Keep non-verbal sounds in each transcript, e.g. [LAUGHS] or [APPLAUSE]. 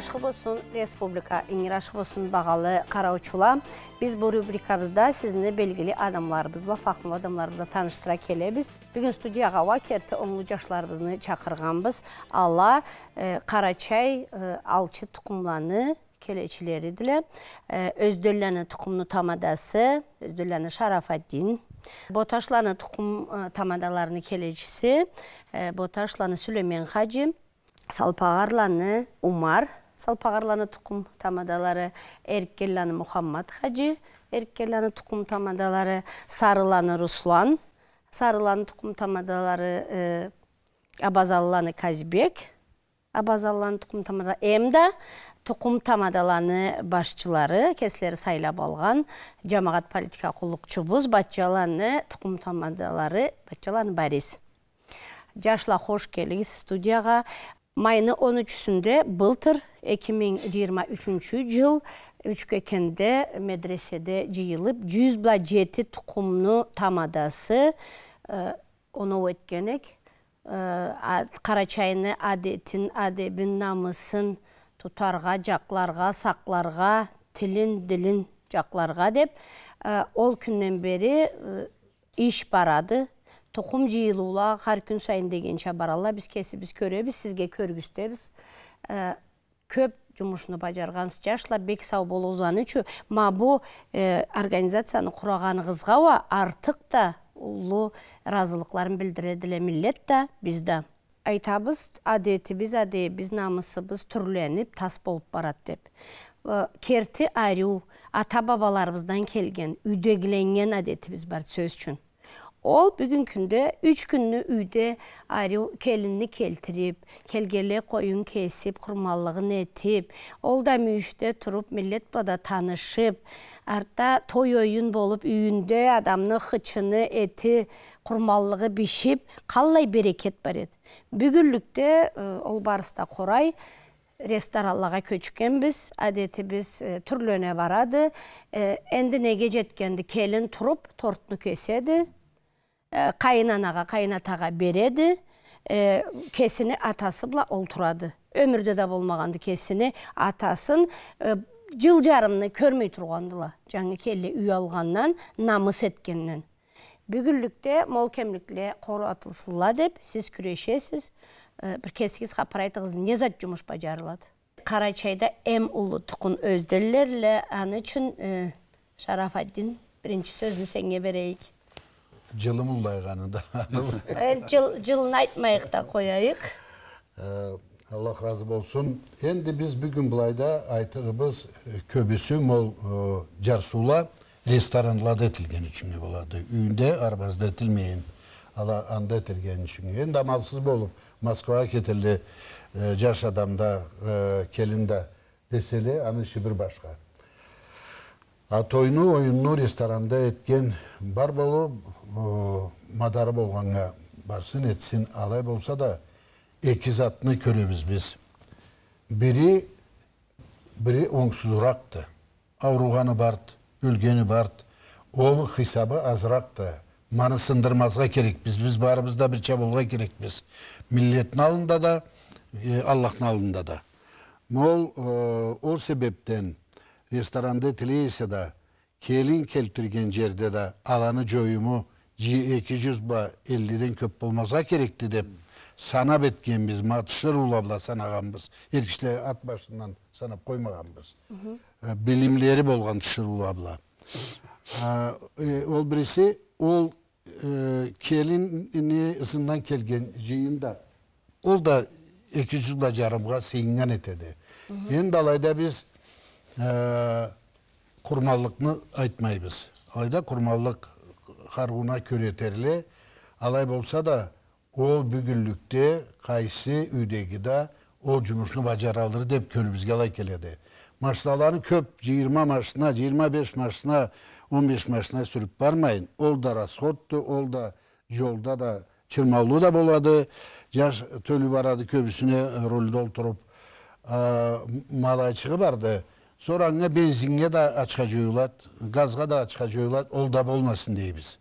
ашқы болсын республика еңер ашқы болсын бағалы қараучула біз бұл рубрикабызда сізіні белгілі адамларыбызла фактылы адамларымызда таныштыра келебіз бүгін студияға вакерті оңлу жашларыбызны біз. алла қарачай чай алчы тұқымланы келечілері ділі. Өздөліні тұқымны тамадасы өздөлләні шарафаддин боташланы тұқым тамадаларыны келечісі, боташланы сүлеймен хажи салпағарланы умар салпағарланы тұқым тамадалары эрккелланы мухаммад хажы эрккелланы тұқым тамадалары сарыланы руслан сарыланы тұқым тамадалары э, абазалланы казбек абазалланы тұқым тамада эмда тұқым тамадаланы башчылары кесілері сайлап алған жамағат политика бұз, батчаланы тұқым тамадалары батчаланы барис. жашла қош келігіз студияға Майны 13-сінде бұлтыр, 2023 жыл Үчкөкенде медреседе жиылып, 100 бла жеті тұқымны тамадасы оны өткенек кара чайны әдебін намысын тұтарға, жақларға, сақларға, тілін, ділін жақларға деп ол күннен бері иш барады тұқым жыйылуула ар күн сайын дегенче баралла биз біз сізге сизге көргүздебиз көп жумушуну бажаргансыз жашлап бек сау болу үчүн мабу организацияны кураганыңызга артық да улуу разылықларын билдирет эле миллет да биз да айтабыз адетибиз адебиз намысыбыз түрленіп, тас болып барат деп керти арю ата бабаларыбыздан келген үйдегиленген адетибиз бар сөз үчүн Ол бүгін күнде 3 күнні үйде ари келінні келтіріп, келгеле қойын кесіп, құрмалығын етіп, ол да мүйіште тұрып, милет бада танышып, арта той ойын болып үйінде адамны қычыны еті, құрмаллығы бішіп, қалай берекет бар еді. бүгүнлүктө ол барыста қорай, ресторанларға көчкөнбүз әдеті түрлөнө түрлөне барады әнді неге жеткенді келін тұрып тортны кеседі Э, қайын қайынатаға береді ә, э, кесіне атасы бұла ол тұрады өмірде де болмағанды кесіне атасын э, жыл жарымны көрмей тұрғандыла жаңы келі үй алғаннан намыс еткеннен бүгүнлүктө мол қору коротулсула деп сіз күрөшөсүз бір кесігіз капар айтыңыз не зат жумуш бажарылат кара чайда тұқын өздерлерлі өзделерле аны үчүн шарафатдин бірінші сөзүн сенге берейік жылым мұлдай [LAUGHS] жыл жылын айтмайық та қояйық ә, аллах разы болсын енді біз бүгін былайда айтырыбыз көбісі мол жарсула ресторанларда етілген үшін болады үйінде арбазда етілмейін ала анда етілген үшін енді амалсыз болып москваға кетілді жаш адамда келінді деселе аны іші бір башқа а тойну ойынну ресторанда еткен бар болып мадары болғанға барсын етсін алай болса да екі затны көреміз біз бірі бірі оңсызырақты ауруғаны барды өлгені барды ол хисабы азырақты маны сындырмазға керекпіз біз барымызда да бірше болға керекпіз миллеттің алдында да аллахтың алдында да мол ол себептен ресторанды тілейсе да келін келтірген жерде да аланы жоюму 200 ба 50ден көп болмаса керекти деп санап эткенбиз матышыр улабла санаганбыз эркичлер ат башынан санап коймаганбыз билимлери болған тышырулу абла ол бириси ол келини ысындан келген жыйында ол да 200 жылда жарымға сыйынган етеді. энди алайда биз курмалыкны айтмайбыз алайда курмалык қаруына көретерлі алай болса да ол бүгүнлүктө қайсы үйдегі да ол жумушну бажара алдыр деп көлімізге алай келеді. машиналарын көп 20 машина 25 машина 15 машина сүріп бармайын ол да расходты ол да жолда да чырмаулы да болады жаш төлі барады көбісіне көбүсүнө рульде Малай шығы барды Sonra ne benzinle de açıkacıyorlar, gazga da açıkacıyorlar, ol da olmasın diye biz.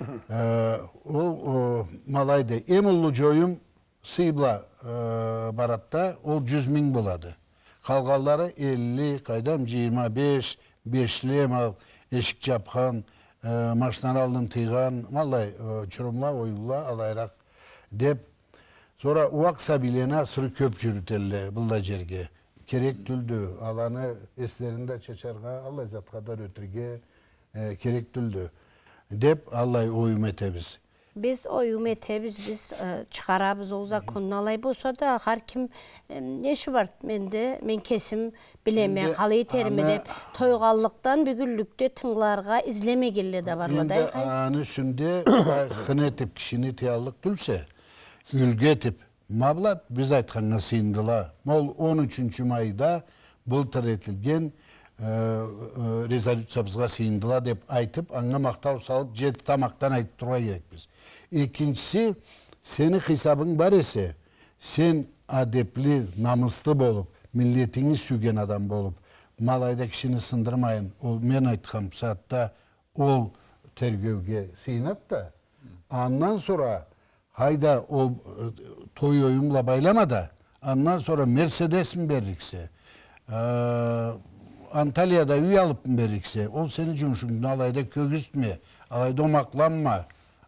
[LAUGHS] ee, o, o malaydı. Emullu Coyum, Sibla e, baratta o 100 bin buladı. Kalkalları 50, kaydam 25, 5 mal, eşik çapkan, e, maşnar aldım tıygan, vallahi e, çürümla, oyulla, alayrak dep. Sonra uaksa bilene sürü köp çürütelli da cerge керек түлді аланы естерінде чечарга алла заткадар өтірге ә, керек түлді деп алай оюм этебиз Біз оюм этебиз біз чыгарабыз ол законун алай болса да ар ким неші бар менде мен кесім билем мен калай итерими деп бүгінлікте бүгүнлүктө тыңларга излемегенле де бар да анын үчүндө кынетип кішіні тиялық түлсе үлгү мабылат біз айтқанға сыйымдыла Мол, 13 майда бұл етілген резолюция резолюциямызға деп айтып аңға мақтау салып жеті тамақтан айтып тұруға біз. екіншісі сені қисабың бар есе сен адеплі, намысты болып милетіңі сүйген адам болып малайда кішіні сындырмайын ол мен айтқан саатта ол тергеуге сыйынады да сұра хайда ол той оюңла байлама да андан sonra мерседесин бериксе анталияда үй алып бериксе ол сенің жұмысыңды алайда көгізтме алайда омақланма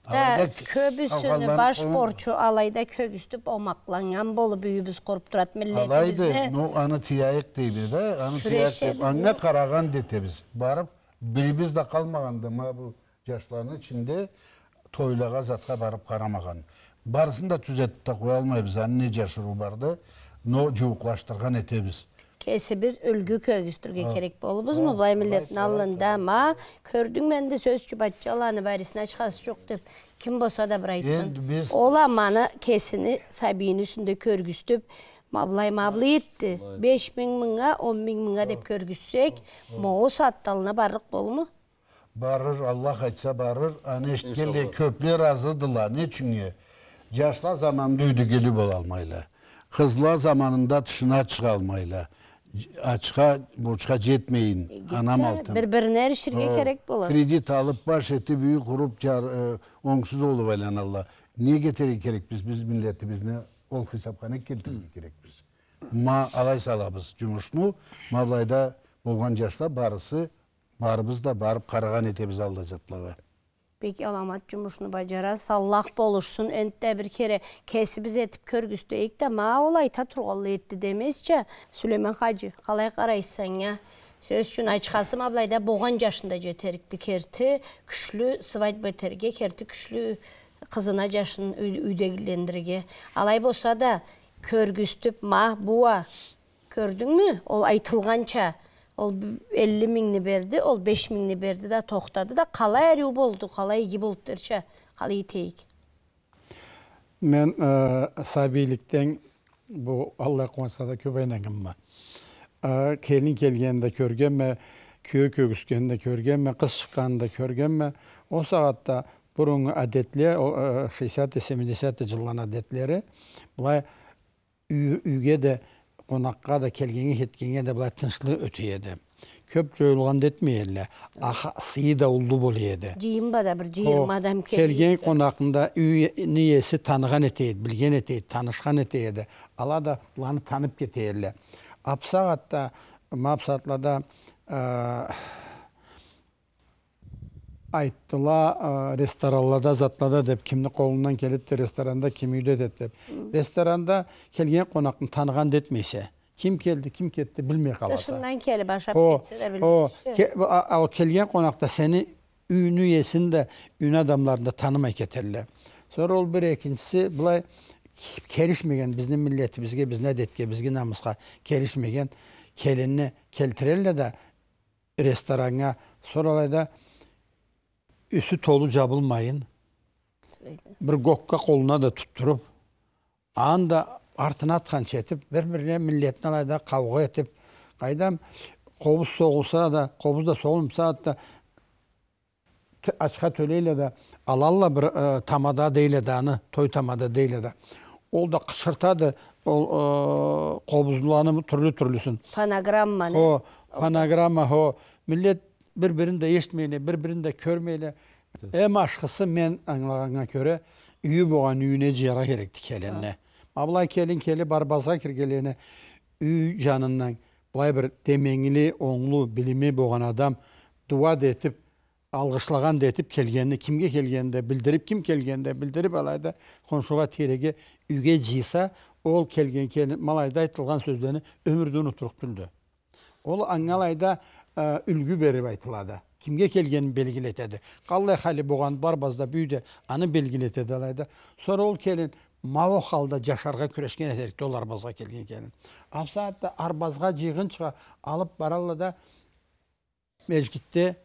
көбүсүнү баш борчу алайда көгүзтүп омакланган болуп үйүбүз куруп турат милletибизди алайды ну аны тыяйык дейби да аны тияйык деп аңа караган детебиз барып билибиз да калмаган да мына бул жаштардын ичинде тойлага затка барып карамаган барысын да түзетіп та қоя алмаймыз анын жашыру жашыруу бар да но жууклаштырган этебиз кесибиз үлгү көгүстүргө керек болубузму былай милдеттин алдында ма көрдүң менди сөзчү батчаланы барисин ачкасы жок деп ким болсо да бир айтсын ол аманы кесини сабийин үстүндө көргүстүп мабылай мабылы етті беш миң мыңға он миң мыңға деп көргізсек могу сатталына барлық болму барыр аллах айтса барыр аны ешткенде көплер азыдыла не чүңе жашла заманды үйді келіп бола алмайлы қызла заманында тышына шыға алмайла ачқа бурчка жетмейін анам алтын бір біріне ерішірге керек болады кредит алып баш етіп үй құрып оңсыз болып айланалла не кетер керекпіз біз милләтімізне ол хисапхана келтірмей керекпіз ма алай салабыз жұмышну ма былайда болған жашта барысы барбыз да барып қараған етебіз алда затлаға Бек аламат жұмышыны бажара саллақ болушсын өнтті бір кере кәсібіз әтіп көргісті әйкті ма олай та тұрғалы етті демес жа. Сүлемен қалай қарайсан Сөз үшін айтшқасы алайда болған жашында жетерікті керті, күшілі сұвайт терге керті, күшілі қызына жашын үйдегілендіріге. Алай болса да көргістіп ма көрдің ол айтылғанча ол 50 мыңны берді ол 5 мыңны берді да тоқтады да кала эрүү болду қалай ийги болуп терче қалай етейік мен э, сабийликтен бұл алла кубанса да көп ә, келин келгенде көргенме көрген көгүскенде қыз шыққанда көрген ме ол сағатта бұрынғы әдетлер шестьдесят 70 жылдың әдетлері былай үйге де қонаққа да келгенге кеткенге де былай тыныштық өте еді көп жойылған детмейелі аха сыйы да ұлды бол еді жиын ба да бір жиырма адам келген қонақында үй иесі таныған етеді білген етеді танышқан етеді ала да бұланы танып кетеелі апсағатта мапсатлада айттыла ресторанда затлада деп кімнің қолынан келеді ресторанда кім үйдетеді деп ресторанда келген қонақтың таныған детмесе кім келді кім кетті білмей қалады келіп ашап келген қонақта сені үйін иесін де үйін адамдарын да танымай кетерлі сонра ол бір екіншісі былай келішмеген біздің милләтімізге біздің әдетке бізге намысқа келішмеген келіні келтірерлі да ресторанға сол алайда үсі толы жабылмайын, бір gokka қолына да тұттырып Анда артына атқан шетіп бір біріне милетіне алайда қауға етіп қайдам қобыз соғылса да қобыз да соғылмаса да ашқа төлейлі да алалла бір тамада дейлі да аны той тамада дейлі да ол да қышыртады ол ә, түрлі түрлісін фонограмманы о фонограмма о бір бірін де естмейлі бір бірін де көрмейлі эми ашқысы мен аңлағана көрө үйі болған үйіне жара керекті келініне абылай келін келі барбазға кіргелені үй жанынан былай бір демеңілі оңлу білімі болған адам дуа детіп алғышлаған детіп келгені кімге келгенде білдіріп кім келгенде білдіріп алайда қоншуға тереге үйге жиса ол келген келін малайда айтылған сөздерді өмірді ұнытырып түнді. ол аңалайда үлгі беріп айтылады кімге келгенін белгілетеді қалай халі болған барбазда бүйде аны белгілетеді алайда сонра ол келін мау халда жашарға күрешкен әтерікте ол арбазға келген келін апсаатта арбазға шыға алып баралы да мешгітте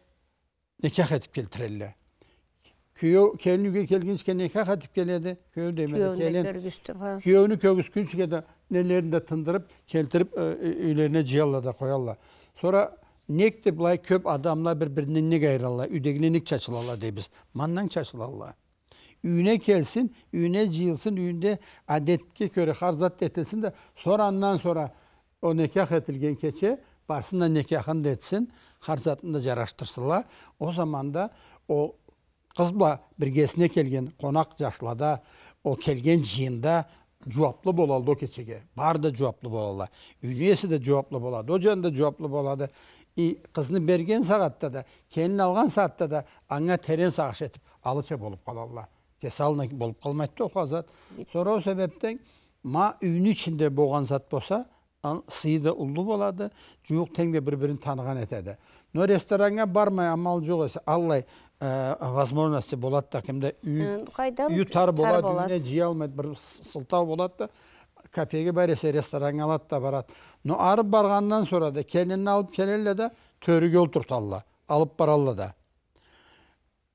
никах етіп келтірелі күйеу келін үйге келгенше никах етіп келеді күйеу демеді келін күйеуіні көгіскенше нелерін де тындырып келтіріп үйлеріне жиялла да қоялла Некті бұлай көп адамла бір-бірінен не қайыр алла, үйдегіленік чашыл алла Маннан чашыл алла. Үйіне келсін, үйіне жиылсын, үйінде әдетке көрі қарзат дейтілсін де, сораннан сора о некях әтілген кече, барсында некяхын дейтсін, қарзатын да жараштырсыла. О заманда о қыз бұла біргесіне келген қонақ жашылада, о келген жиында жуаплы болады о кечеге. Барды жуаплы болады. Үйінесі де жуаплы болады, о жанды жуаплы болады и қызны берген сағатта да келін алған сағатта да аңа терең сағыш етіп алыча болып қалалла тесална болып қалмайды ол азат сол себептен ма үйінің ішінде болған зат болса сыйды ұлды болады жуық теңде бір бірін таныған етеді но ресторанға бармай амал жоқ есе аллай ә, возможности болады да кімде үй, үй тар болады, үйіне жей алмайды бір сылтау болады да кафеге баресе ресторан алат да барат но арып барғаннан да келинин алып келелі да төріге отырталла алып баралла да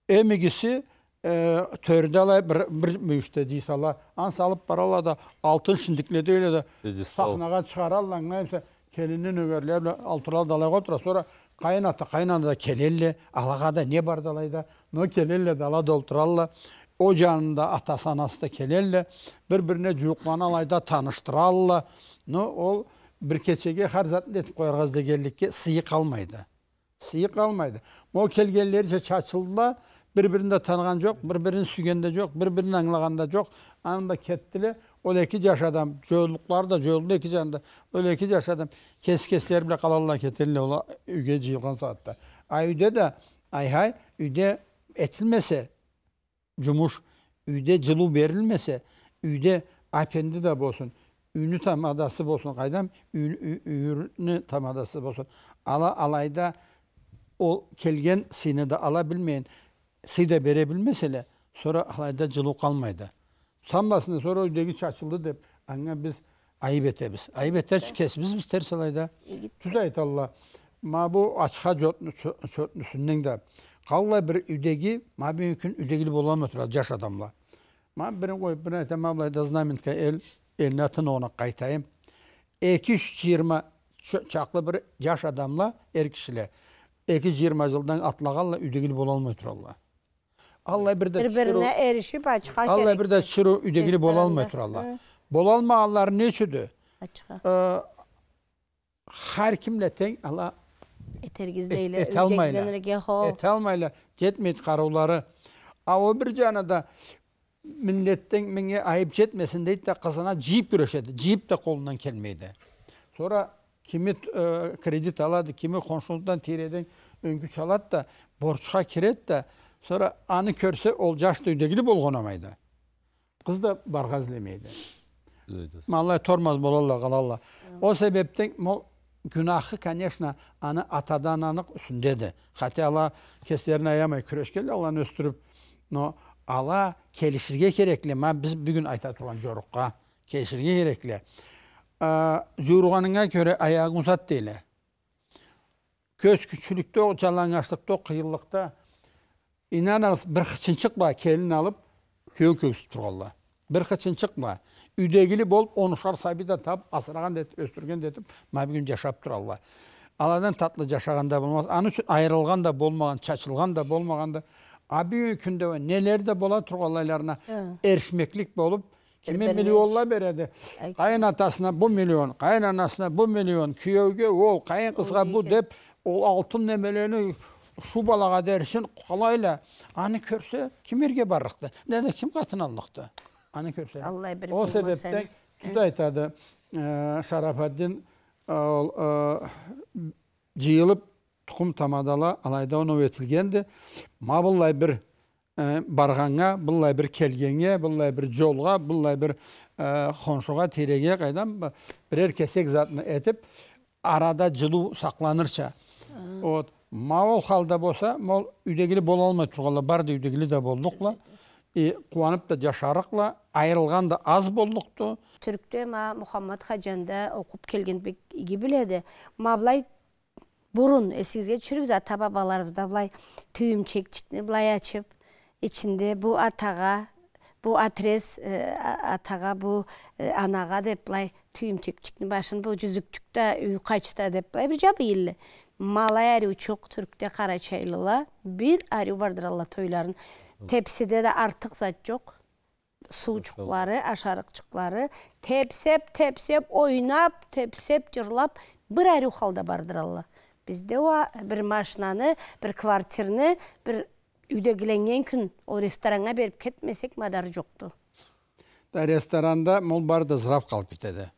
эми киши э, төрді ала бір, бір мүйіште дей сала ансы алып баралла да алтын шіндікледі еле да сахнаға шығаралла келінін өгерлер да алай отыра sonra қайын ата қайын ана да алағада не бар далайда но келелі дала долтыралла алла ocağında atası anası da kelerle, birbirine birine cüyüklan alayda tanıştıralla, no, ol bir keçege her zaten etip koyarız da geldik ki sıyı kalmaydı. Sıyı kalmaydı. O kelgelleri ise çaçıldı bir-birinde tanıgan yok, bir-birinin sügende yok, bir-birinin anılagan da yok. Anında kettili, o iki yaş adam, cöğüllükler da cöğüllük iki canında, öyle iki yaş adam kes kesler bile kalanla ketirli ola üge cilgan saatte. Ay üde de, ay hay, üde etilmese, Cumhur üyde cılı verilmese, üyde apendi de bolsun, ünü tam adası bolsun, kaydam ünü tam adası bolsun. Ala alayda o kelgen sini de alabilmeyin, si de verebilmesele, sonra alayda cılı kalmaydı. Tutamlasını sonra üydeki çaçıldı de, anne biz ayıp etebiz. Ayıp eter çünkü kesimiz biz ters alayda. Tuzayt Allah. Ma bu açka açığa çötnüsünden da қалай бір үйдегі мүмкін үйдегі бола алмай отырады жас адамла ма бірін қойып бір айтамын абылайда знаменка ел еліне атын оны қайтайым екі жүз жиырма чақлы бір жас адамла ер кішіле екі жиырма жылдан атлағанла үйдегілі бола алмай тұралла алла бірде бір біріне ерішіп ачқа алла бірде түсіру үйдегілі бола алмай тұралла бола алмағанлары не үшін әркімле тең алла Этергіздейлі үлгек бенірге қол. Эталмайлы, жетмейді қарулары. Ауы бір жаны да мінлеттің мені айып жетмесін дейді де қызына жиіп күрешеді. Жиіп де қолынан келмейді. Сонра кемі кредит алады, кемі қоншылықтан тереден үнгі шалады да, борчыға керет де. Сонра аны көрсе, ол жашты үйдегілі болған амайды. Қыз да барға үзілемейді. Малай тормаз болалла, қалалла. О себептен, мол, günahı, конечно, anı atadan anıq üstündədir. Xəti Allah kesələrini ayamay, küreşkələ Allah'ın östürüb. No, Allah kelişirge kerekli. Mən biz bir gün ayta turan coruqqa. Kelişirge kerekli. Curuğanına göre ayağı uzat deyilə. Köz küçülükdə, calangaçlıqda, qıyıllıqda inanarız bir xıçınçıq var, kelin köy köyün köksü turallar бір қытсын шықма үйдегілі болып он ұшар тап асыраған деп өстірген деп мына бүгін жашап тұр алла алладан татлы жашағанда да болмас аны үшін айырылған да болмаған шашылған да болмаған да а бүгінгі күнде нелер де бола тұр аллайларына болып кеме миллионлар береді қайын атасына бұл миллион қайын анасына бұл миллион күйеуге ол қайын қызға бұл деп ол алтын немелені балаға дәрсін қалайла аны көрсе кімерге барлықты нәде кім қатын алдықты Ол köpsə. О bir O айтады жиылып тұқым тамадала алайда оны өтілгенде ма бір барғанға бұлай бір келгенге бұлай бір жолға бұлай бір қоншуға тереге қайдан бірер кесек затны етіп арада жылу сақланырша вот ма халда болса мол үйдегілі бола алмай тұрғалы барды үйдегілі де болдықла и қуанып та жашарықла айырылған да аз болдықты түрікте ма мұхаммад хаджанда оқып келгенбек біледі ма былай бұрын есіңізге түшіріңіз ата бабаларымызда былай түйімшекчикті былай ашып ішінде бұл атаға бұл атрес «Ә, атаға бұл ә, анаға деп былай түйімшекчиктің башын бұл жүзікчікті, үй деп былай бір жабы елі малай әрі түрікте қарачайлыла бір әрі тойларын тепсіде де артық зат жоқ ашарық ашарыкчыклары тепсеп тепсеп ойнап тепсеп жырлап бір әрі халда бардыр алла бізде бір машинаны бір квартирны бір үйдегіленген күн ол ресторанға беріп кетмесек мадар жоқты ресторанда мол барды зырап қалып кетеді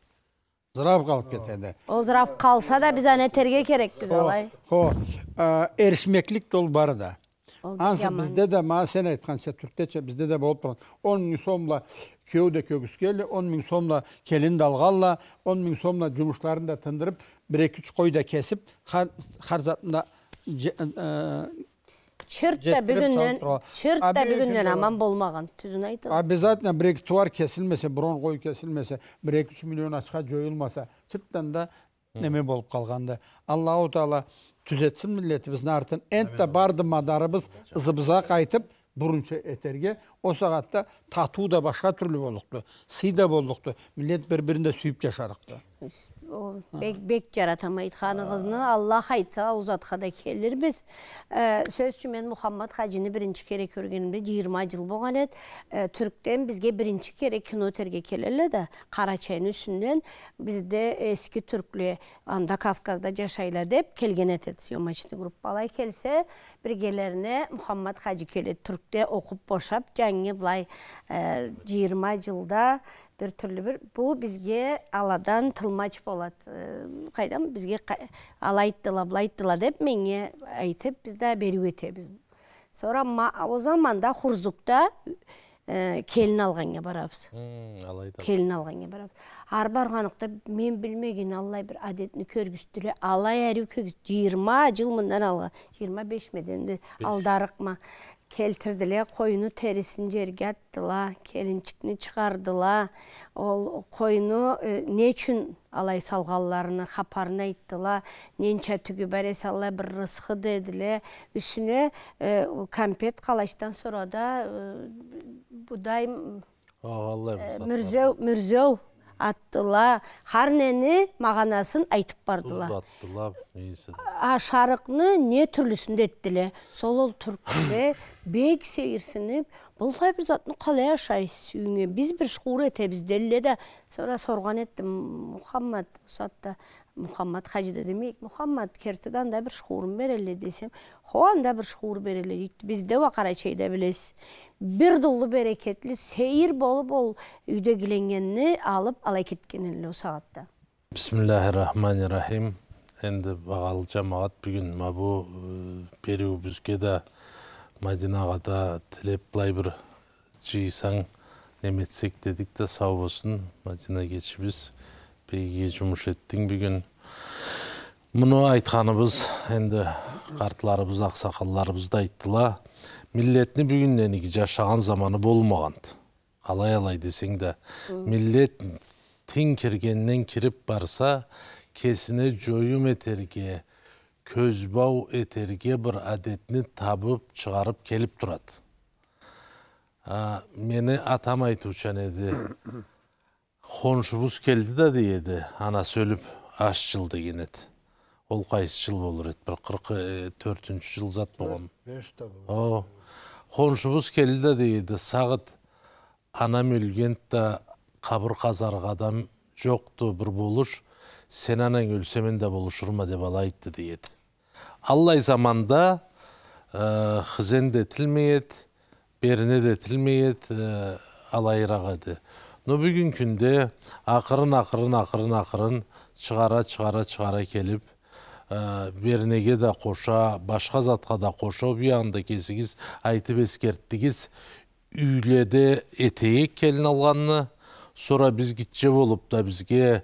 зырап қалып кетеді ол зырап қалса да біз аны терге біз алай хо ә, да ансы бізде де сен айтканча түркчече бизде де болуп турган он миң сомла күйөө да көгүскеле он миң сомла келин да алгала он миң сомла жумуштарын да тындырып бир эки үч кой да кесип харзатында чырт да бүгүнөн чырт да бүгүнөн аман болмаган түзүн айтыңыз обязательно бир эки туар кесилмесе бирон кой кесилмесе бир эки үч миллион ачка жоюлмаса чырттан да неме болып қалғанды аллау тағала түзетсін біздің артын энтте барды мадарыбыз ызыбызақ айтып бұрыншы әтерге о сағатта тату да башқа түрлі болықты сый да болықты бір бірінде сүйіп жашарықты бек бек жаратамайды ханығызны аллах айтса узатқа да келербіз ә, сөзші мен мұхаммад хажини бірінші кере көргенімде 20 жыл болған еді ә, түріктен бізге бірінші кере кинотерге келеді да қара чайдын үстінен бізде ескі түркле анда кавказда жашайлы деп келген еді съемочный группалай келсе біргелеріне мұхаммад хажи келеді түркте оқып бошап жаңы былай жиырма жылда бір түрлі бір бұл бізге аладан тылмач болады қайдан бізге қай, ала айттыла деп менге айтып бізді беру өтебіз сонра о заманда хурзукта келін алғанға барабыз келін алғанға барабыз ар барғанықта мен білмеген аллай бір әдетні көргіздіре алай әрі жиырма жыл мындан алға 25 меденді алдарық ма келтірділе қойыны терісін жерге аттыла келіншікні шығардыла ол қойыны ә, не үшін алай салғаларына хапарын айттыла ненче түгі бәре сала бір рысқы деділе үсіне ә, компет қалаштан сұрада ә, бұдай мүрзеу мүрзеу аттыла харнени мағанасын айтып бардыла а шарықны не түрлісін еттіле сол ол түркіле [COUGHS] бек сейірсініп бұлай бір затны қалай ашайсыз үйіңе біз бір шуыр етебіз делле да сұрған еттім Мұхаммад мухаммад хажида демек, мухаммад кертеді да бір шхурын берелі десем хо да бір шхур берелі біз де ғой қарачайда білесіз бір долу берекетлі сейір болып ол үйдегіленгені алып алай кеткен еле ол сағатта бисмиллахи рахмани рахим енді бағалы жамағат бүгін мабу беру бізге да мадинаға да тілеп былай бір жиысаң неметсек дедік де сау болсын мадина бейге жұмыс еттің бүгін мұны айтқаныбыз енді қартларыбыз ақсақалларыбыз да айттыла миллетні бүгіннен жашаған заманы болмаған қалай алай десең де миллет тең кіргеннен кіріп барса кесіне жойым етерге көзбау етерге бір әдетіні табып шығарып келіп тұрады мені атам айтушы еді қоншыбыз келді да дейді ана өліп аш жылды деген ол қайсы жыл болар еді бір қырық төртінші жыл зат болған о қоншыбыз келді да дейді сағыт анам өлген да қазарға адам жоқты бір болуш сен анаң өлсе мен де болушырма деп ала айтты дейді аллай заманда қызен ә, хызен де беріне де тілмееді ә, но бүгінгі күнде ақырын ақырын ақырын ақырын шығара шығара шығара келіп бернеге да қоша башқа затқа да қоша ұбияңды кесігіз айтып ескерттігіз үйледі әтеек келін алғанны сұра біз кетше болып да бізге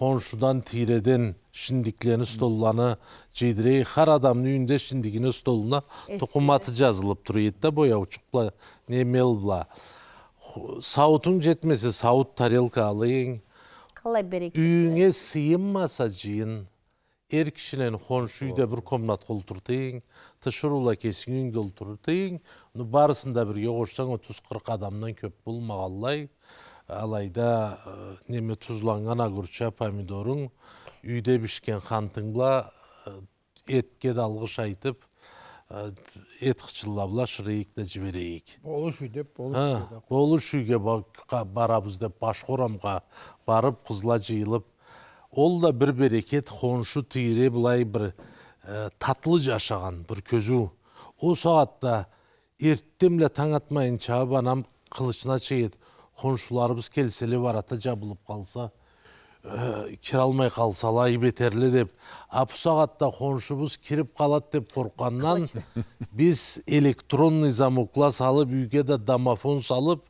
қоншудан тиреден шіндиклені столланы жидірей қар адамның үйінде шіндігіне столына тұқыматы жазылып тұр еді сауытың жетмесе сауыт тарелка алың қалай сыйыммаса үйіңе жиын ер кішінен қоныс үйде бір комнат қолтыртайын тышырула кесің үйіңді ну барысында бірге қоссаң отыз қырық адамнан көп болмағалай алайда неме тұзланған огурча помидорың үйде пішкен бұла етке далғыш айтып Эт жылабыла шырайык жіберейік. болуш үй деп болуш үйге барабыз деп башқорамға барып қызла жиылып ол да бір берекет қоншу тире былай бір э, татлы жашаған бір көзу о сағатта ерттен таң атмайын чабып қылышына чейет қоншыларыбыз келселе барата жабылып қалса кіре э, кіралмай қалса бетерлі деп сағатта қоншыбыз кіріп қалады деп қорқаннан [LAUGHS] біз электронный замокла салып үйге де домофон салып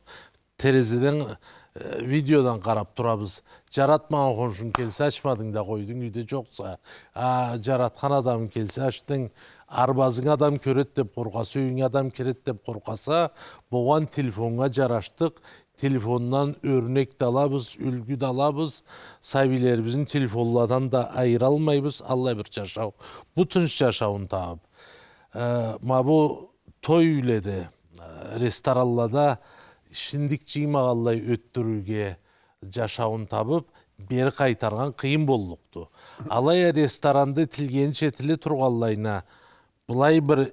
терезеден э, видеодан қарап тұрамыз жаратмаған қоншым келсе ашпадың да қойдың үйде жоқса а, жаратқан адам келсе аштың арбазың адам көреді деп қорқаса үйіңе адам кіреді деп қорқаса бұған телефонға жараштық өрнек örnek далабыз, үлгі далабыз сәбилеріміздің телефонлардан да айыра алмайбыз алла бір жашау бұл тыныш жашауын тауып ә, мабу той үйледі ә, ресторанларда жашауын табып бер қайтарған қиын болдықты Алай ресторанды тілген тілі тұрғанлайна былай бір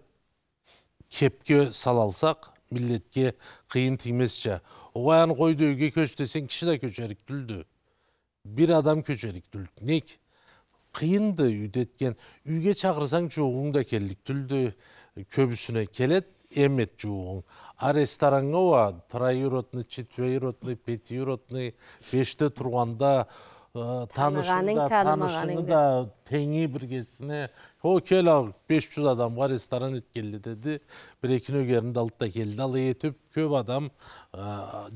кепке сала алсақ милletке қиын тимес жа аны қойды үйге көч десең киши да көчөрүк түлдү бир адам көчөдүктүлне кыйын да үйдеткен. Үйге чакырсаң жуугуң да түлді. Көбісіне келет эет жуугуң а ресторанга ооба троюродный четверюродный пятиюродный беште турганда Танышында, танышында, tanışını da tengi birgesine 500 адам бар ресторан өткелді деді бір екін өгерінде алып та келді ал етіп көп адам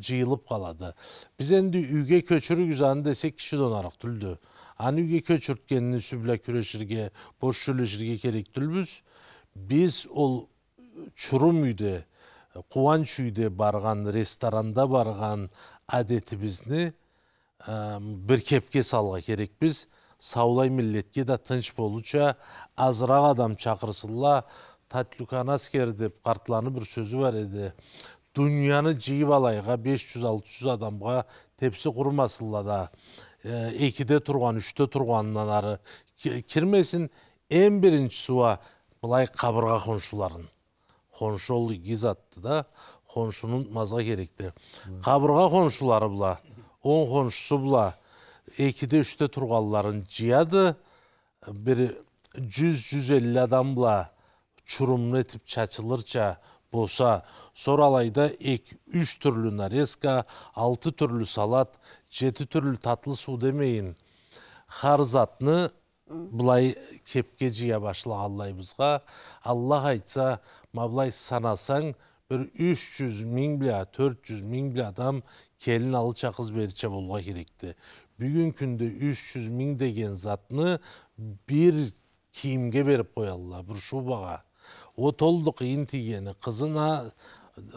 жиылып қалады біз енді үйге көшірік жаңы десек кіші арақ түлді ан үйге көшірткенін сүбілә күрешірге бош сөйлешірге керек түлбіз біз ол чұрым үйде қуаныш үйде барған ресторанда барған әдетібізді бір кепке салға біз. саулай милетке да тынч болуча азырақ адам чакырсыла татлюкан аскер деп картланы бір сөзі бар еді. дүнияны жыйып алайга 500-600 адамға Тепсі курмасыла да екіде э, тұрған үште турганынан ары кірмесін эң биринчиси суа былай қабырға қоншыларын қоншы ол гиз атты да кабырга он қоншысы бұла екіде үште тұрғаларын жияды бір жүз жүз элүү адам бұла этип чачылырча болса соралайда ек үч түрлі нарезка алты түрлі салат жеті түрлі татлы су демейін харзатны былай кепке жия башлаганлайбызга аллах айтса ма былай санасаң бір 300 жүз миң төрт жүз адам келін алча қыз берче болуға керекти бүгүнкү күндө үч жүз деген затны бир кийимге берип алла бир шубага отолдук тийгени кызына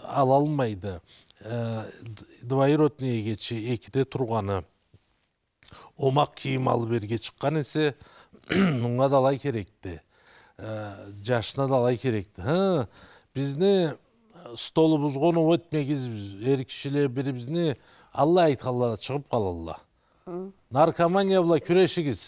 ала алмайды ә, двоеродныйгечи экиде турганы омак кийим алып берге чыккан эсе [CLEARS THROAT] муңа да алай керекти ә, жашына да алай керекти биздин столубуз өтмегіз эр эркишиле бирибизни алла айтканла чыгып калалла наркомания була күрөшүңүз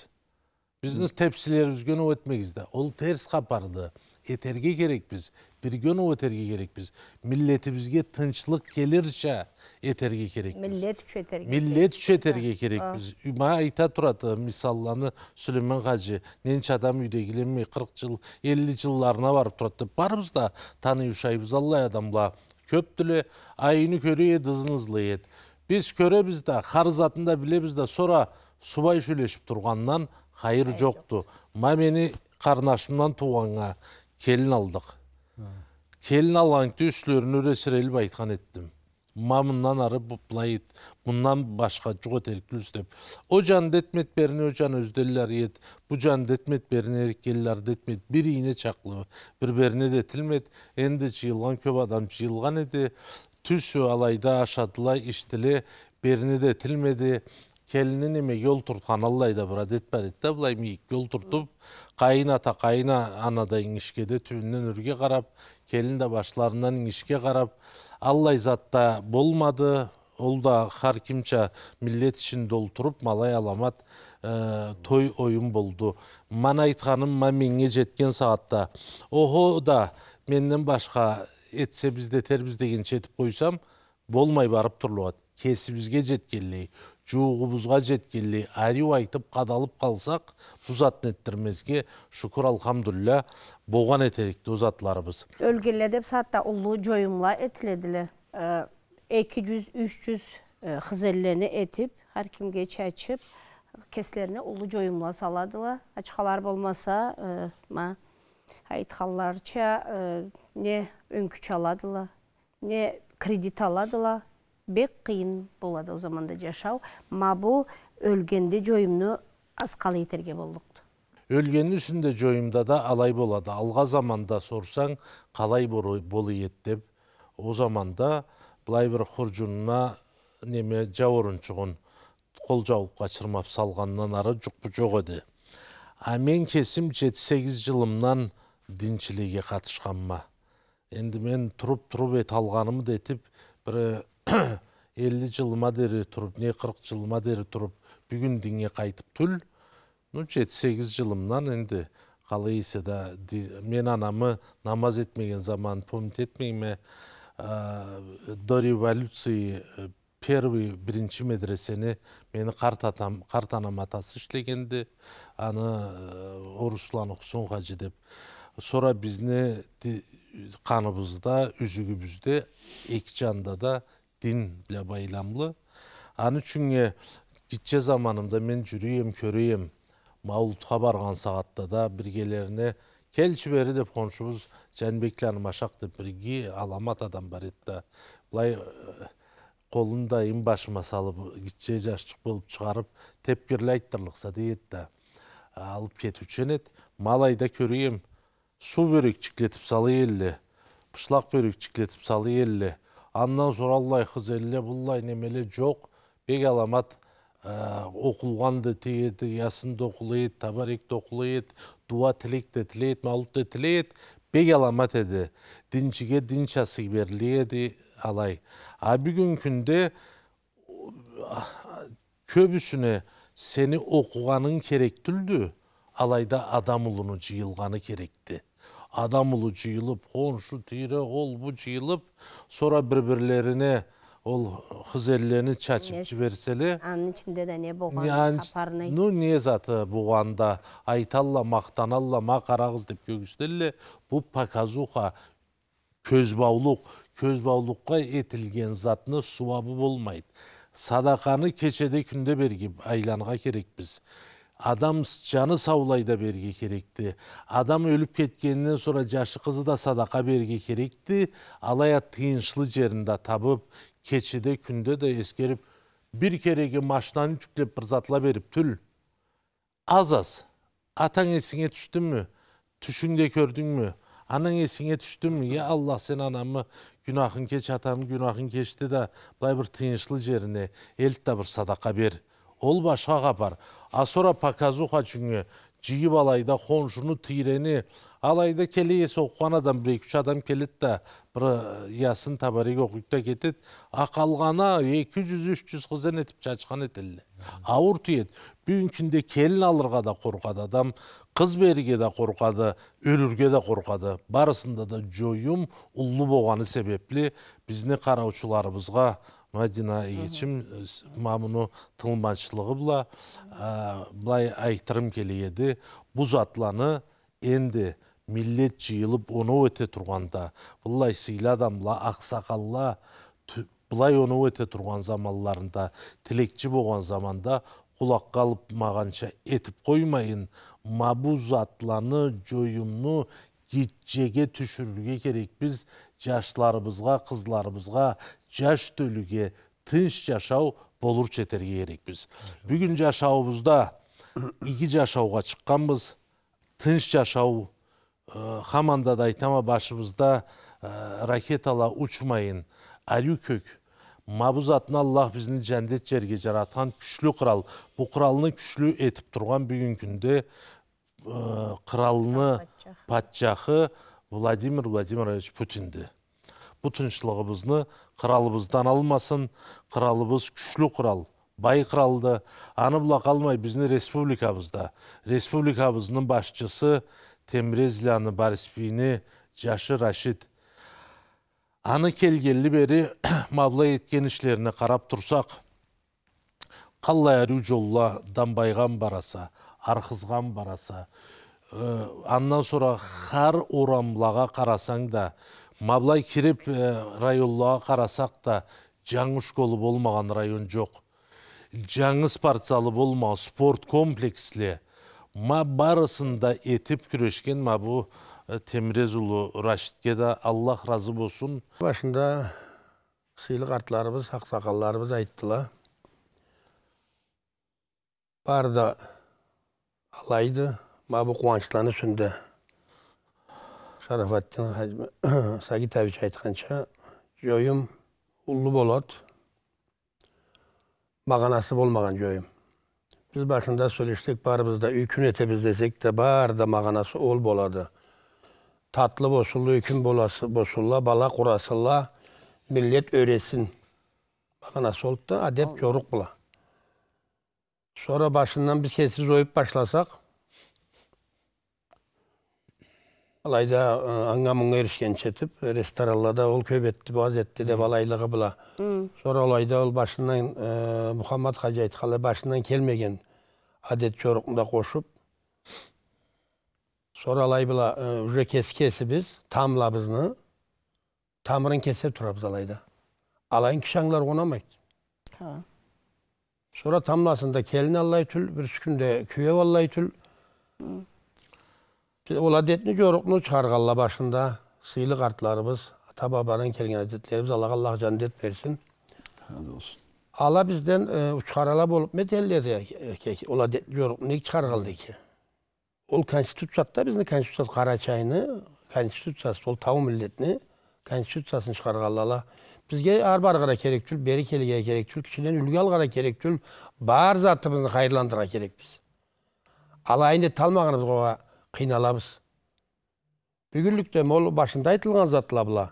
биздин тепсилерибиз көнүп этмегиз ол терс капарды этерге керекпиз бир керек өтерге керекпиз миллетибизге тынчлык келирче этерге керек Миллет үч керек Миллет үш этерге Ма айта тұрады мисалланы Сүлемен қажи ненші адам үйде келеммей 40 жыл 50 жылдарына барып тұрады деп да да үш айбыз аллай адамла көп түлі айыны көрет еді. ет биз біз да қарызатында да да сора субай сүйлөшүп қайыр қайыр жоқты. ма мені туғанға туғанға келін Келін келін алган үстүлөрүн өресирелип айтқан еттім мамыннан ары бұплайыт, мұннан башқа жүгөт элкүлс деп. О жан детмет беріне, о жан өзделілер ет, бұ жан детмет беріне еркелілер детмет, бір ине чақлы, бір беріне де әнді енді жиылған көп адам жиылған еді, түсі алайда ашадыла, іштілі беріне де тілмеді, келіні неме ел тұртқан аллайда бұра дәтбәретті бұлай мейік ел тұртып қайын ата қайына анадай іңішкеде түбінден үрге қарап келін де башларынан ішке қарап аллай затта болмады ол да хар миллет ішін малай аламат э, той ойым болды ман айтқаным ма менге жеткен сағатта охо да менден башқа етсе бізде тербиз деген қойсам болмай барып тұрлығат кесібізге жеткенлей жоғыбызға жеткенлей әреу айтып қадалып қалсақ бұзат неттірмезге шүкір алхамдулилля болған етеректе ұзатларыбыз өлгеле деп сатта ұлы жойымла етіледілі ә, 200-300 ә, хызеллені етіп әр кімге чәчіп кеслеріне ұлы жойымла саладыла ачқалар болмаса ә, ма айтқаларча ә, не үңкіч чаладыла не кредит аладыла бек қиын болады о заманда жашау Мабу өлгенде жойымны асқалы етерге болдық өлген үсінде жойымда да алай болады алға заманда сорсаң қалай болы еттеп, деп о заманда былай бір хуржунна неме чүғын, қол жауып чырмап салғаннан ары жұқпы жоқ еді а мен кесім 7-8 жылымнан діншілікке қатышқанма енді мен тұрып тұрып ет алғанымды етіп бір 50 [COUGHS] жылыма дери тұрып, не 40 жылыма дери тұрып, бүгін діңе қайтып түл ну 7-8 жылымнан энди калай есе да мен анамы намаз етмеген заман помнить етмейме. до революции э, первый бірінші медресені, мені карт атам карт анам атасы иштегенди аны орусулан э, уксун хажы деп Сора қаныбызда үзігі бізді екі жанда да, din bile аны Anı çünkü gitçe мен men jürüyüm, körüyüm. Mağultuğa bargan да da birgelerini бері деп қоншыбыз жәнбекке аныма деп бірге аламат адам бар еді да былай қолында им башыма салып китче жашчык болып шығарып тепкерлі айттырлықса дейді да алып кетуші еді малайда көрейім су бөрек чиклетип салы елле пышлак бөрек чиклетип салы елле андан сұраллай қыз әлі бұллай немеле жоқ бек аламат э, оқылғанды тегеді ясынды оқылыйды табаректі оқылыйды дуа тілекті тілейді малутты тілейді бек аламат еді діншіге динчасы беріледі алай а бүгін күнде көбісіне сені оқығаның керек түлді алайда адам ұлыны жиылғаны керекті адам ұлы жиылып қоншы тире ол бұ жиылып сонра бір бірлеріне ол хызерлерін чачып жіберселе анын ичинде да не болгон ну не заты буганда айталла мактаналла ма карагыз деп көгүстө бұл бул показуха көзбаулук көзбаулукка этилген затны суабы болмайды. садаканы кечеде күндө айланға айланга керекпиз адам жаны саулайда берге керекті. адам өліп кеткенден сонра, жашы кызы да садака берге керекті алая тыйыншылы жерінде табып кечеде күндө да эскерип бир кереге машинаны жүктөп бир затыла берип түл аз аз атаң эсиңе түшіңде түшүңдө көрдүңмү анаң эсиңе түштім я аллах сен анамы күнахын кеч атамы күнахын кечти да былай бир тыйынчылы жерине элт да бир бер ол шаға бар асора показуха чүңү алайда коншуну тийрени алайда келе есі окуган адам бир эки үч адам келет да бир ясын табарик окуйт да кетет а калгана эки жүз үч жүз кызын этип чачкан эт ауыр тиет бүгүнкү күнде келин алырга да коркот адам қыз берүүгө да қорқады өлірге да қорқады барысында да жойым улуу болгону себепли биздин кароочуларыбызга мадина ичим э, мамуну тылманчылыгы була былай айтырым келеді Бұз затланы енді миллет жыйылып оны өте тұрғанда бұлай сыйлы адамла ақсақалла бұлай оны өте тұрған заманларында тілекчі болған заманда құлақ алып мағанша етіп қоймайын мабу затланы жойымну китжеге керек біз, жаштарыбызга кызларыбызга жаш төлүге тынч жашау болур жетерге керекпиз бүгүн жашообузда иги жашоого чыкканбыз тынч жашоо э, хаманда да айтам башыбызда э, ракеталар учмайын алю көк мабуз атына аллах биздин жандет жерге жараткан күчлүү курал бул куралны күчлүү этип турган бүгүнкү күндө кыралыны э, патчақы владимир владимирович путинди бу тынчтыгыбызны қыралыбыздан алмасын, қыралыбыз күшлі құрал бай қыралды аны бұла қалмай біздің республикабызда республикамыздың басшысы темрезляны бариспини жашы рашид аны келгелі бері [COUGHS] маблай еткен қарап тұрсақ қалай әрі жолла дамбайған бараса арқызған бараса ә, аннан хар орамлаға қарасаң да мабылай кирип районлоого қарасақ та жаңы школы болмаған район жоқ жаңы спорт залы спорт комплексле ма барысында етіп күрешкен ма бұл темірез рашидке да аллах разы болсын башында сыйлық артларыбыз ақсақалларыбыз айттыла Барда алайды ма бұл қуаныштанып Шарафаттин Хаджи Сагитович айтқанша joyim уллы болот мағанасы болмаған joyum. biz başında söyleştik barımızda ükün etebiz desek de bar da mağanası ol boladı. Tatlı bosullu ükün bolası bosulla bala kurasılla millet öresin. Mağanası olup da adep yoruk bula. Sonra başından bir sessiz oyup başlasak алайда аңга муңга еришкенчетип ресторанларда ол көп етті деп бұла була соралайда ол башынан мухаммад хажы айтқалы башынан келмеген адет жорықында қошып сонра алай була уже кесібіз тамлабызны тамырын кесе тұрабыз алайда алайын кішаңлар аңлар сонра тамласында келін аллай түл бір күндө күйөө аллай түл ол әдетіні жорықтың башында сыйлық артларыбыз ата бабадан келген әдеттеріміз аллаға аллах жәннет берсін ала бізден ұшқарала болып метелледі ол әдетні жорықтың неге шығарғалды екен ол конституцияда біздің конституция қарачайны конституциясы ол тау милетіні конституциясын шығарғалала бізге ар барғыра керек жүр бері келуге керек жүр кішіден үлгі алғыра керек жүр бар затымызды қайырландыра керекпіз ал талмағанымыз ғой қиналамыз бүгінлікте мол башында айтылған затлар бұла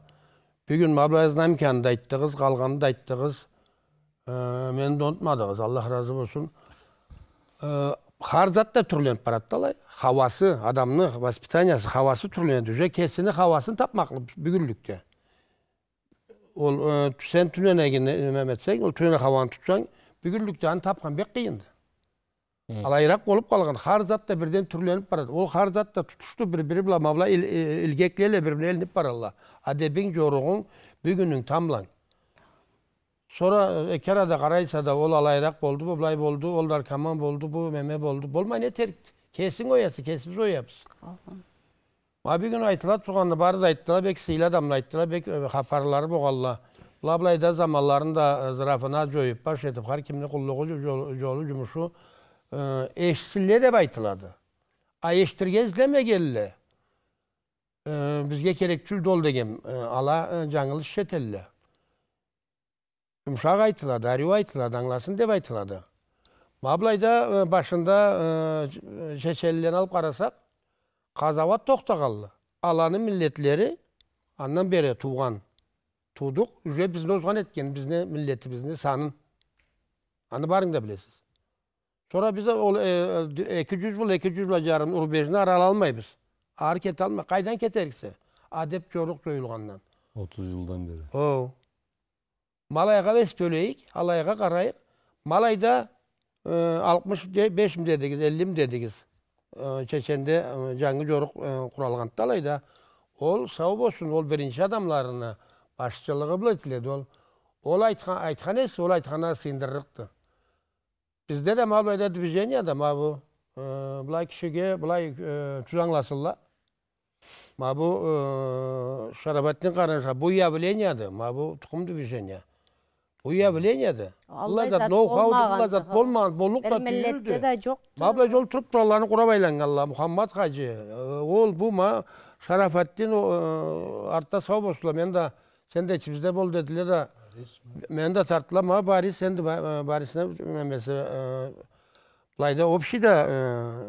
бүгін образнамканы да айттыңыз қалғанын да айттыңыз ә, мені де аллах разы болсын ә, har zat da turlanib boradi da Хавасы, воспитаниясы vaspitaniyasi havosi уже кесіні havosini тапмақ бүгінлікте ол ә, сен түненегін неме ол түнен хаваны тұтсаң бүгінлікте аны тапқан бек қиын алайырақ болып қалған хар зат да бірден түрленіп барады ол хар зат та тұтышты бір бірі біла мабла илгеклеле бір біріне ілініп баралла адебің жоруғың бүгінің тамлаң sonra e, kerada karaysa da ol alayrak oldu bu bulay oldu ol arkaman oldu bu meme oldu bolma ne terkti kesin o yası kesimiz yapsın ma bir gün aytılar tuğanlı barız ayttılar bek sıyla adamla ayttılar bek e, haparları boğalla Lablay da zamanlarında e, zırafına coyup baş edip her kimli kulluğu yolu cumuşu эшсиле деп айтылады а эштирге издемегенле бізге керек дол деген ала жаңылыш шетелле жұмшақ айтылады әреу айтылады аңласын деп айтылады мына башында шешелілерін алып қарасақ қазават тоқтағалы аланың милетлери аннан бері туған тудық уже бізді озған еткен біздің милетіміздің санын аны барың да білесіз Sonra bize o e, 200 bul, 200 bul bulacarım urbejini aral almayız. Ağır ket alma. Kaydan keterikse. Adep çoruk koyulgandan. 30 yıldan beri. O. Malayga ve böleyik, alayga karayık. Malayda e, 65 mi dedikiz, 50 mi dedikiz. E, Çeçende e, canlı çoruk e, kuralgan talayda. Ol sağ olsun, ol birinci adamlarına başçılığı bile etiledi. Ol, ol aytkan, ol aytkana sindiriqdi. Бізде де мал өйде движенияда ма бұл бұлай кішіге бұлай тұзаңласылла. Ма бұл шарабаттың қарынша бұл явленияды, ма бұл тұқым движения. Бұл явленияды. Алла зат ноу-хауды, алла зат болмаған, болуқ түйілді. да жоқ. Ма бұлай жол тұрып тұраларын құрап айланған алла, Мұхаммад қажы. Ол бұл ма шарафаттың артта сау болсыла. Мен да, сен де, бізде бол деділе да, menda tartılama baris endi barisna emesi bulayda общийда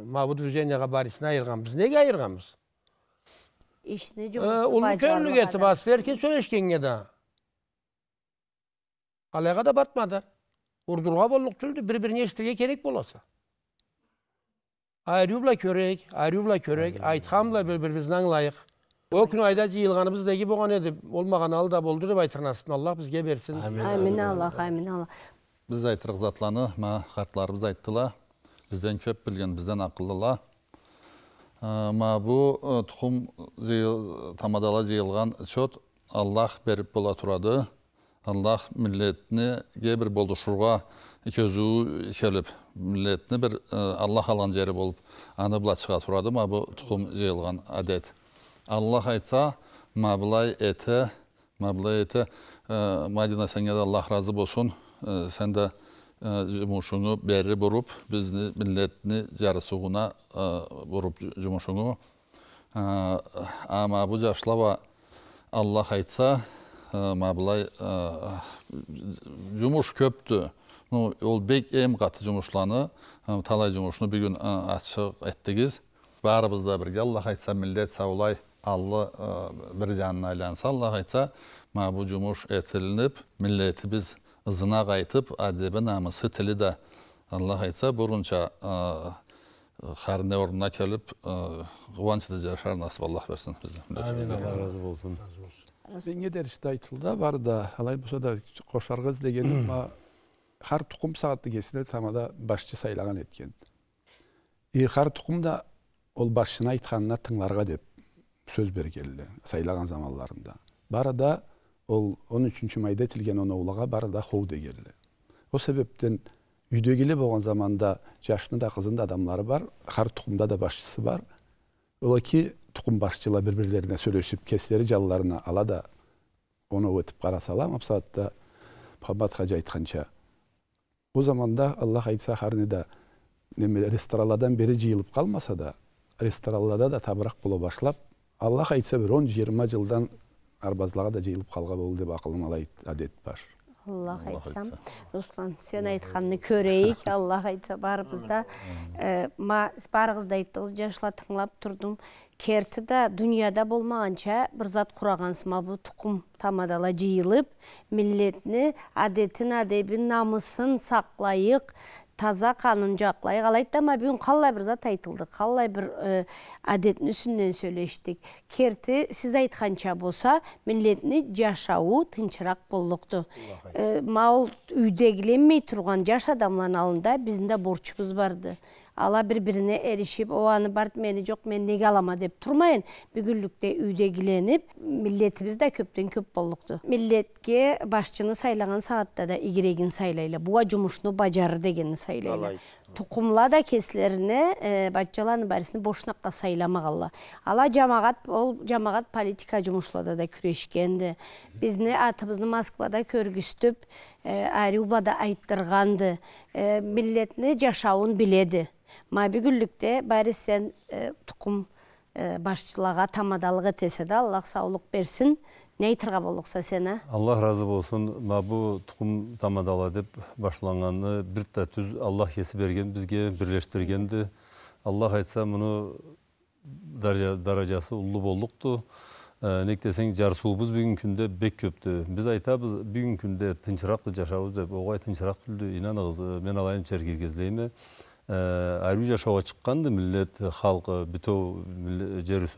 mabud vijenyaga barisni ayirganmiz nega ayirganmiz ishni ulkanlik e'tibosiz erkin so'rashganga da alaga da bartmadi urdurga bo'lliq tuldi bir birini eshittirga kerak bo'lsa ayryubla ko'rak ayryubla ko'rak aythamla bir birimizni anglayiq О күні айда жиылғанымыз неге болған еді ол маған болды деп айтқан астын аллах бізге берсін әмин аллах әмин аллах біз айтырық затланы ма қартларымыз айттыла бізден көп білген бізден ақылдыла ма бұл тұқым тамадала жиылған счет аллах беріп бола тұрады аллах милетіне бір болдышуға көзу келіп милетіне бір аллах алған жері болып аны бұла шыға тұрады ма бұл тұқым жиылған әдет аллах айтса мабылай эте мабылай әті, мадина сәне да аллах разы болсун сен да жумушуңу бери буруп бизди милетіні жарысугуна буруп жумушуңу ама бұ жашылава, аллах айтса мабылай жумуш көпті, ол бек эм қаты жумушланы талай жұмышыны бүгін ашық әттігіз. Бәрі да бірге, аллах айтса милдет саулай Алла бір жанына айланса Аллах айтса мабу бұл жұмыс етілініп біз айтып қайтып әдебі намысы тілі де алла айтса бұрынша қарне орнына келіп қуанышты жашар насып Аллах берсін біздің әмин алла разы болсын не айтылды бар да алай болса да қошарғыз деген қар тұқым сағаты кесінде, самада басшы сайлаған еткен и қар ол басшыны айтқанына тыңларға деп сөз бергелі сайлаған заманларында барада ол 13 майда етілген оноулаға да хоу дегелі О себептен үйдегілі болған заманда жашыны да қызын адамлары бар қар тұқымда да басшысы бар олаки тұқым басшылар бір бірлеріне сөйлесіп кестері жалларына да оны өтіп ла мапсатта мұхаммад хажы айтқанша ол заманда Алла айтса харнида бері жиылып қалмаса да рестораларда да табырақ бола башлап аллах айтса бір он жиырма жылдан арбазлаға да жиылып қалға бол деп ақылын әдет бар аллах айтса руслан сен айтқанны көрейік аллах айтса барыбыз да айттыңыз жашыла тыңлап тұрдым керті да дүнияда болмағанша бір зат құрағансыма бұл тұқым тамадала жиылып милетіні әдетін әдебін намысын сақлайық таза қанын жақлай қалайды да ма бүгін қалай бір зат айтылды қалай бір э, әдеттің үстінен сөйлештік керті сіз айтқанша болса милетіні жашауы тыншырақ болдықты ә, мал үйдегіленмей тұрған жаш адамның алдында біздің де борчубуз барды ала бір бирине эришип ооаны бар мени жок мен неге алама деп турмайын бүгүнлүктө үйдөгиленип милletибиз да көптөн көп болукту милletке башчыны сайлаган саатта да игирегин сайлайлы буга жумушну бажар дегенди сайлайлы тукумла да кесилерине баччаланын баарисин бошнакка сайламаганла ала жамагат ол жамагат политика жумушларда да күрөшкенди бизди атыбызды москвада көргүзтүп айттырғанды. айттырганды миллетни жашауын биледи мабигүллүктө баарис сен тукум башчылага тамадалык этесе да аллах саулык берсин нәйтірға болықса сені? Аллах разы болсын, бұл тұқым тамадала деп башланғаны бір түз Аллах есі берген бізге бірлештіргенді. Аллах айтса, мұны даражасы ұлы болдықты. Ә, Нек десең, жарсуымыз бүгін күнде бек көпті. Біз айтабыз, бүгін күнде тыншырақты жашауыз деп, оғай тыншырақ күлді, инанығыз, ә, мен алайын ә, Әрі жашауға шыққанды милет халқы, бүтеу жер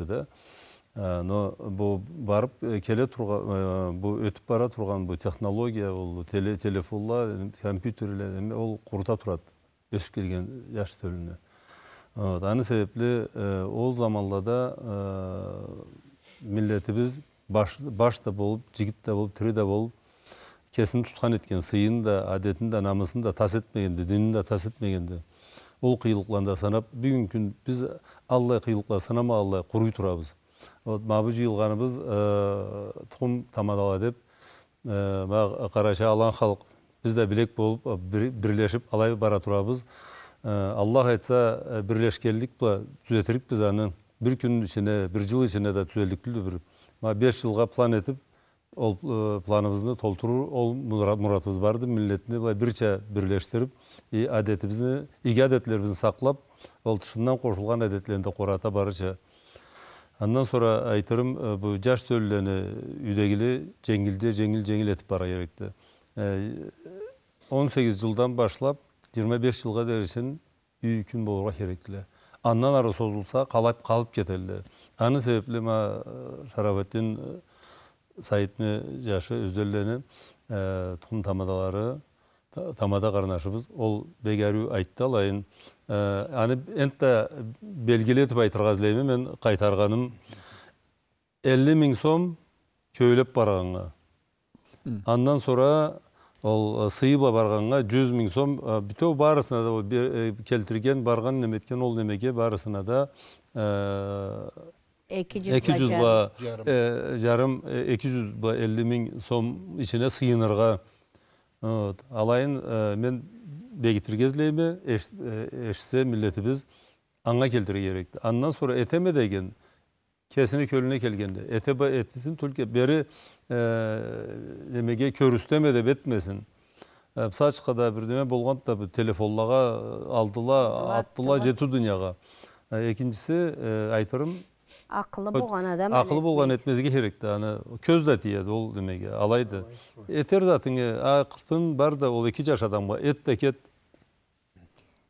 Э, но бұл барып э, келе э, турган бұл өтіп бара тұрған бұл технология бул теле телефонлар компьютерлер ол құрта тұрады өсіп келген жас төліне. вот аны себепли ол заманларда милдетибиз баш баш да болып, жигит да болып, тири да болып, кесин туткан еткен, сыйын да адетин да намысын да тас этмегенди динин да тас де. ол кыйылыкларда санап бүгүнкү күн биз аллай кыйылыклар санама аллай куруй турабыз вот мабы жыйылганыбыз э, тукум тамадала деп э, баягы караша алан халық биз да билек болуп э, бирлешип алай бара турабыз аллах айтса бирлешкендик була түзетирик биз аны бир күндүн ичинде бир жыл ичинде да түзеликтүү бир ма беш жылға план етіп ол планыбызды толтыру ол муратыбыз барды милдетинде былай бирче бирлештирип и адетибизди иги адеттерибизди сақлап ол тышындан кошулган адеттерди қората барыча Андан sonra айтырым э, бу жаш төллени үйдегили жеңилде жеңил этип бара э, он 18 жылдан башлап 25 жылга дерсин үй күн болууга Андан ары созулса калып калып кетелді. Аны себепле ма э, Шарафеттин Саидни жашы өздөллени тукум тамадалары тамада карындашыбыз ол бегәрүү айтты алайын Э, аны енді белгілетіп айтырғаз лейме, мен қайтарғаным 50 мін сом көйлеп барғанға. Андан сұра ол э, сыйыбла барғанға 100 мін сом, бітеу э, барысына да келтірген барған неметкен ол немеге барысына да 200 ба жарым 250 мін сом ішіне сыйынырға. Алайын, мен бегитиргезлейби эшсе біз аңа келтирүү керек андан сұра әтеме деген кесіні көлүнө келгенде этеба этисин только бери немеге көрістеме деп этмесин псачка да бирдеме болгон да телефонлага алдыла аттыла жету дүнияға. Екіншісі айтарым акылы болған адам акылы болгон этмезге керек да аны көз да тиеді ол демеге алайды Әтер затыңе ақыртың бар да ол эки жаш адамға, эт да кет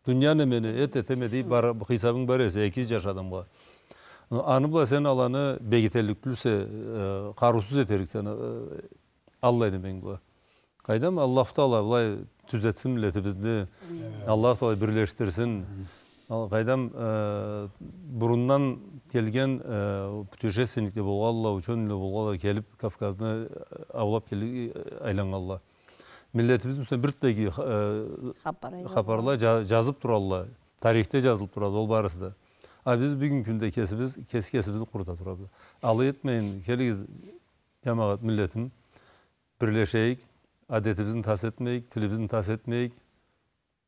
Дүнияны мені әт этеме дейіп бар хисабың бар эсе эки жаш адамға аны була сен аланы бегетелик түлсе карусуз этерик сен алла энемең кайдам аллах таала былай түзетсин милетибизди аллах таала бирлештирсин ал кайдам буруннан келген путешественник деп болгон алла ученый деп болгон келип кавказды авлап келип айланганлар милдетибиздин үстүнөн бирдеги хабарлар жазып туралы тарихте жазылып турат ол баарысы да а биз күнде кесібіз кесибиз кесібізді курута турабыз ал этмейин келиңиз жамағат милдетим бірлешейік адетибизди тас етмейік тилибизди тас етмейік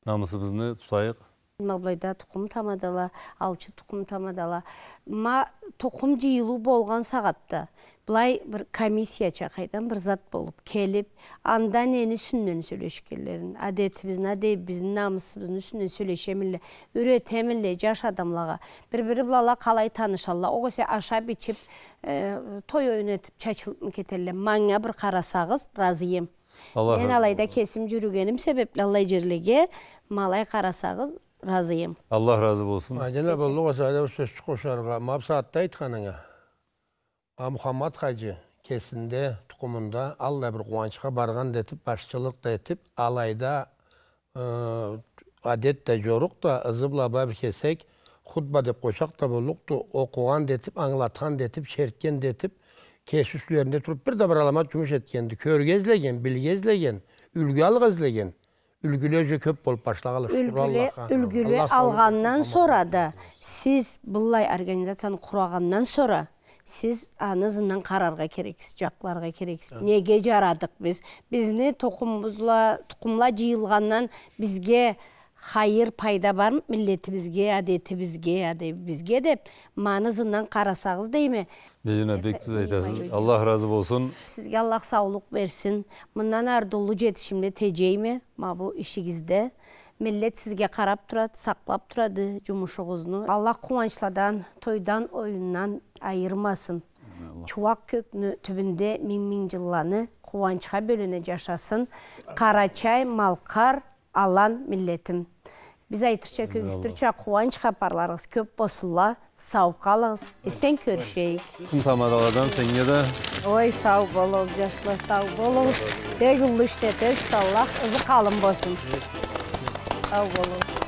намысыбызды тұтайық мабылайда тұқым тамадала алчы тұқым тамадала ма тұқым жиылу болған сағатта былай бір комиссияча қайдан бір зат болып келіп андан ені біз сөйлешкенлерін біз әдей біздің намысыбыздың үстінен сөйлешеміле үйретеміле жаш адамларға бір бірі бұлала қалай танышалла оғосе аша бичіп ә, той ойнетіп чачылып кетерле маңа бір қарасағыз разыйым мен алайда кесім жүргенім себепле лай жерлеге малай қарасағыз разыйым аллах разы болсын әдел бұл сөз мақсатты айтқаныңа Мухаммад мұхаммад қажы кесінде тұқымында алла бір қуанышқа барған деп басшылық етіп алайда э, ә, әдет те жорық та ызы былай кесек хутба деп қойсақ та болдық оқыған деп аңлатқан деп шерткен деп кеш үстілерінде тұрып бір да аламат жұмыс еткенді көрге білгезлеген білге іздеген үлгі алғы үлгілер көп болып башлағалы үлгіле, үлгіле алғаннан сорады сіз бұлай организацияны құрағаннан сора сіз анызынан қарарға керексіз жақларға керексіз неге жарадық біз бізді тұқымымызла тұқымла жиылғаннан бізге хайыр пайда бар милletibizге әдетибізге бізге деп маңызынан қарасаңыз дейме бейжін әбдікті айтасыз аллах разы болсын сізге аллах саулық берсін мұндан әрі долы тежей ме ма бұл ішіңізде миллет сізге қарап тұрады, саклап тұрады жумушуңузду алла кубанычладан тойдан ойыннан айырмасын чубак көкні түбінде, миң миң жылланы кубанычка бөлөнө жашасын Карачай, малқар, алан миллетим биз айтырча көгүстүрчө кубанч капарларыңыз көп болсула сау калыңыз эсен көрүшөйүк ой сау болуңуз жаштар сау болуңуз тек аллах болсун ao ah, bolo.